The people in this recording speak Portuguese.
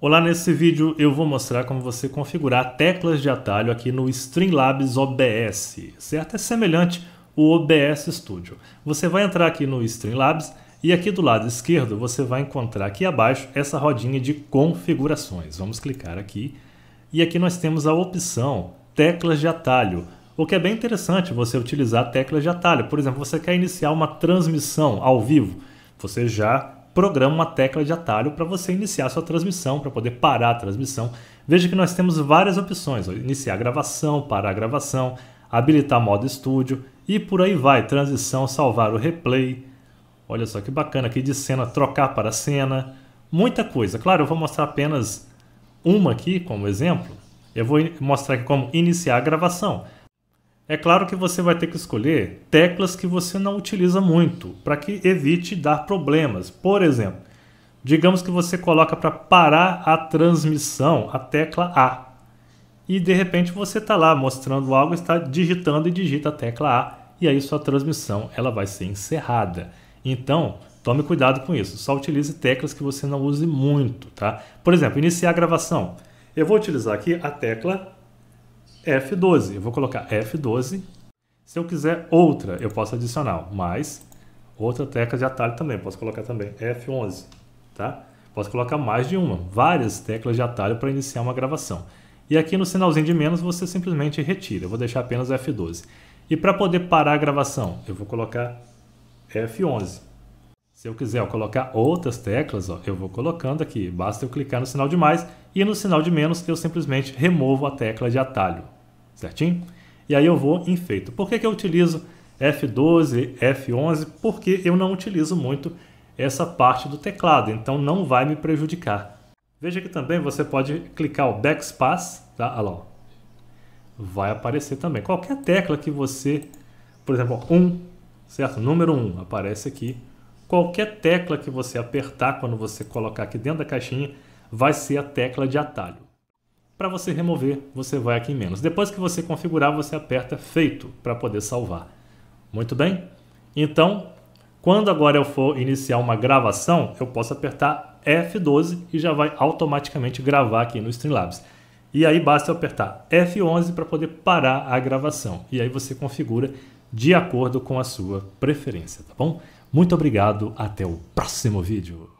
Olá, nesse vídeo eu vou mostrar como você configurar teclas de atalho aqui no Streamlabs OBS, certo? É semelhante ao OBS Studio. Você vai entrar aqui no Streamlabs e aqui do lado esquerdo você vai encontrar aqui abaixo essa rodinha de configurações. Vamos clicar aqui e aqui nós temos a opção teclas de atalho, o que é bem interessante você utilizar teclas de atalho. Por exemplo, você quer iniciar uma transmissão ao vivo, você já programa uma tecla de atalho para você iniciar sua transmissão, para poder parar a transmissão. Veja que nós temos várias opções: ó, iniciar a gravação, parar a gravação, habilitar modo estúdio e por aí vai. Transição, salvar o replay. Olha só que bacana aqui de cena, trocar para cena. Muita coisa. Claro, eu vou mostrar apenas uma aqui como exemplo. Eu vou mostrar aqui como iniciar a gravação. É claro que você vai ter que escolher teclas que você não utiliza muito, para que evite dar problemas. Por exemplo, digamos que você coloca para parar a transmissão a tecla A. E de repente você está lá mostrando algo, está digitando e digita a tecla A, e aí sua transmissão ela vai ser encerrada. Então, tome cuidado com isso. Só utilize teclas que você não use muito, tá? Por exemplo, iniciar a gravação. Eu vou utilizar aqui a tecla F12. Eu vou colocar F12. Se eu quiser outra, eu posso adicionar mais outra tecla de atalho também. Posso colocar também F11, tá? Posso colocar mais de uma, várias teclas de atalho para iniciar uma gravação. E aqui no sinalzinho de menos você simplesmente retira. Eu vou deixar apenas F12. E para poder parar a gravação, eu vou colocar F11. Se eu quiser eu colocar outras teclas, ó, eu vou colocando aqui. Basta eu clicar no sinal de mais e no sinal de menos eu simplesmente removo a tecla de atalho certinho? E aí eu vou em feito. Por que, que eu utilizo F12, F11? Porque eu não utilizo muito essa parte do teclado, então não vai me prejudicar. Veja que também você pode clicar o backspace, tá? Olha lá, vai aparecer também. Qualquer tecla que você, por exemplo, 1, um, certo? Número 1 um, aparece aqui. Qualquer tecla que você apertar quando você colocar aqui dentro da caixinha vai ser a tecla de atalho. Para você remover, você vai aqui em menos. Depois que você configurar, você aperta feito para poder salvar. Muito bem? Então, quando agora eu for iniciar uma gravação, eu posso apertar F12 e já vai automaticamente gravar aqui no Streamlabs. E aí basta eu apertar F11 para poder parar a gravação. E aí você configura de acordo com a sua preferência, tá bom? Muito obrigado, até o próximo vídeo.